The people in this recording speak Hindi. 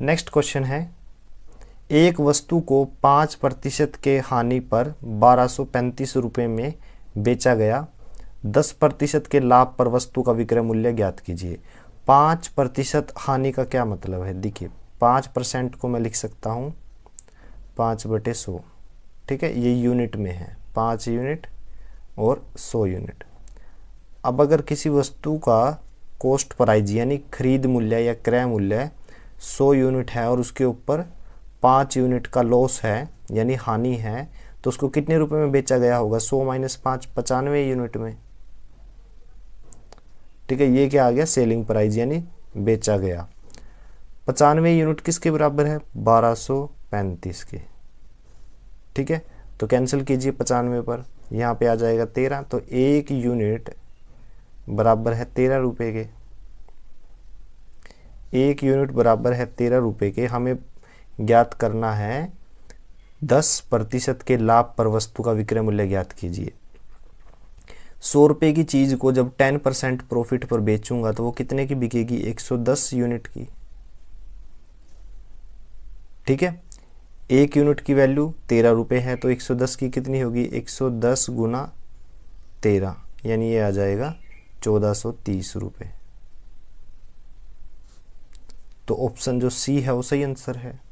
नेक्स्ट क्वेश्चन है एक वस्तु को पाँच प्रतिशत के हानि पर बारह सौ पैंतीस रुपये में बेचा गया दस प्रतिशत के लाभ पर वस्तु का विक्रय मूल्य ज्ञात कीजिए पाँच प्रतिशत हानि का क्या मतलब है देखिए पाँच परसेंट को मैं लिख सकता हूँ पाँच बटे सौ ठीक है ये यूनिट में है पाँच यूनिट और सौ यूनिट अब अगर किसी वस्तु का कोस्ट प्राइज यानी खरीद मूल्य या क्रय मूल्य सौ यूनिट है और उसके ऊपर पाँच यूनिट का लॉस है यानी हानि है तो उसको कितने रुपए में बेचा गया होगा सौ माइनस पाँच पचानवे यूनिट में ठीक है ये क्या आ गया सेलिंग प्राइस यानी बेचा गया पचानवे यूनिट किसके बराबर है बारह सौ पैंतीस के ठीक है तो कैंसिल कीजिए पचानवे पर यहाँ पे आ जाएगा तेरह तो एक यूनिट बराबर है तेरह रुपये के एक यूनिट बराबर है तेरह रुपये के हमें ज्ञात करना है दस प्रतिशत के लाभ पर वस्तु का विक्रय मूल्य ज्ञात कीजिए सौ रुपये की चीज़ को जब टेन परसेंट प्रॉफिट पर बेचूंगा तो वो कितने की बिकेगी एक सौ दस यूनिट की ठीक है एक यूनिट की वैल्यू तेरह रुपये है तो एक सौ दस की कितनी होगी एक सौ दस गुना तेरह यानी ये आ जाएगा चौदह सौ तीस रुपये तो ऑप्शन जो सी है वो सही आंसर है